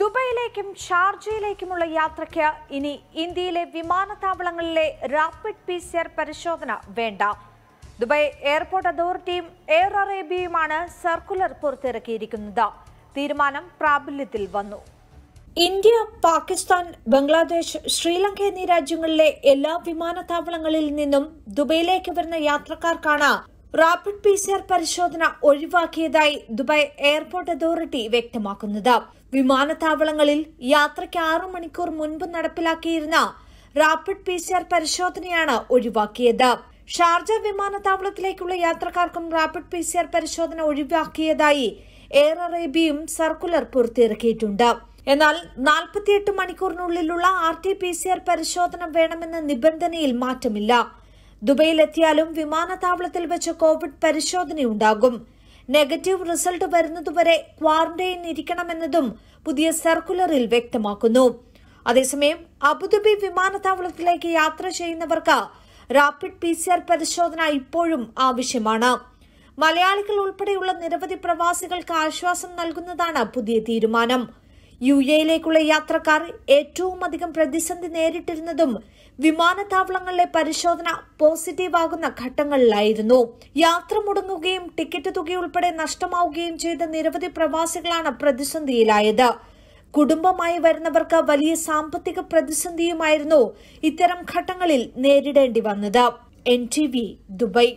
ദുബൈയിലേക്കും ഷാർജയിലേക്കുമുള്ള യാത്രയ്ക്ക് ഇനി ഇന്ത്യയിലെ വിമാനത്താവളങ്ങളിലെ റാപ്പിഡ് പി സി ആർ പരിശോധന വേണ്ട ദുബായ് എയർപോർട്ട് അതോറിറ്റിയും എയർ അറേബ്യയുമാണ് സർക്കുലർ പുറത്തിറക്കിയിരിക്കുന്നത് തീരുമാനം പ്രാബല്യത്തിൽ വന്നു ഇന്ത്യ പാകിസ്ഥാൻ ബംഗ്ലാദേശ് ശ്രീലങ്ക എന്നീ രാജ്യങ്ങളിലെ എല്ലാ വിമാനത്താവളങ്ങളിൽ നിന്നും ദുബൈയിലേക്ക് വരുന്ന യാത്രക്കാർക്കാണ് റാപ്പിഡ് പി സി ആർ പരിശോധന ഒഴിവാക്കിയതായി ദുബായ് എയർപോർട്ട് അതോറിറ്റി വ്യക്തമാക്കുന്നത് വിമാനത്താവളങ്ങളിൽ യാത്രയ്ക്ക് ആറു മണിക്കൂർ മുൻപ് നടപ്പിലാക്കിയിരുന്ന റാപ്പിഡ് പി സി ആർ പരിശോധനയാണ് ഒഴിവാക്കിയത് ഷാർജ വിമാനത്താവളത്തിലേക്കുള്ള യാത്രക്കാർക്കും റാപ്പിഡ് പി സി ആർ പരിശോധന ഒഴിവാക്കിയതായി എയർ അറേബ്യയും സർക്കുലർ പുറത്തിറക്കിയിട്ടുണ്ട് എന്നാൽ നാൽപ്പത്തിയെട്ട് മണിക്കൂറിനുള്ളിലുള്ള R T P C R പരിശോധന വേണമെന്ന നിബന്ധനയിൽ മാറ്റമില്ല ദുബൈയിലെത്തിയാലും വിമാനത്താവളത്തിൽ വെച്ച് കോവിഡ് പരിശോധനയുണ്ടാകും നെഗറ്റീവ് റിസൾട്ട് വരുന്നതുവരെ ക്വാറന്റൈൻ ഇരിക്കണമെന്നതും പുതിയ സർക്കുലറിൽ വ്യക്തമാക്കുന്നു അതേസമയം അബുദാബി വിമാനത്താവളത്തിലേക്ക് യാത്ര ചെയ്യുന്നവർക്ക് റാപ്പിഡ് പി പരിശോധന ഇപ്പോഴും ആവശ്യമാണ് മലയാളികൾ ഉൾപ്പെടെയുള്ള നിരവധി പ്രവാസികൾക്ക് ആശ്വാസം നൽകുന്നതാണ് പുതിയ തീരുമാനം യു എയിലേക്കുള്ള യാത്രക്കാർ ഏറ്റവും അധികം പ്രതിസന്ധി നേരിട്ടിരുന്നതും വിമാനത്താവളങ്ങളിലെ പരിശോധന പോസിറ്റീവ് ആകുന്ന ഘട്ടങ്ങളിലായിരുന്നു യാത്ര മുടങ്ങുകയും ടിക്കറ്റ് തുകയുൾപ്പെടെ നഷ്ടമാവുകയും ചെയ്ത നിരവധി പ്രവാസികളാണ് പ്രതിസന്ധിയിലായത് കുടുംബമായി വരുന്നവർക്ക് വലിയ സാമ്പത്തിക പ്രതിസന്ധിയുമായിരുന്നു ഇത്തരം ഘട്ടങ്ങളിൽ നേരിടേണ്ടി വന്നത് എൻ ദുബായ്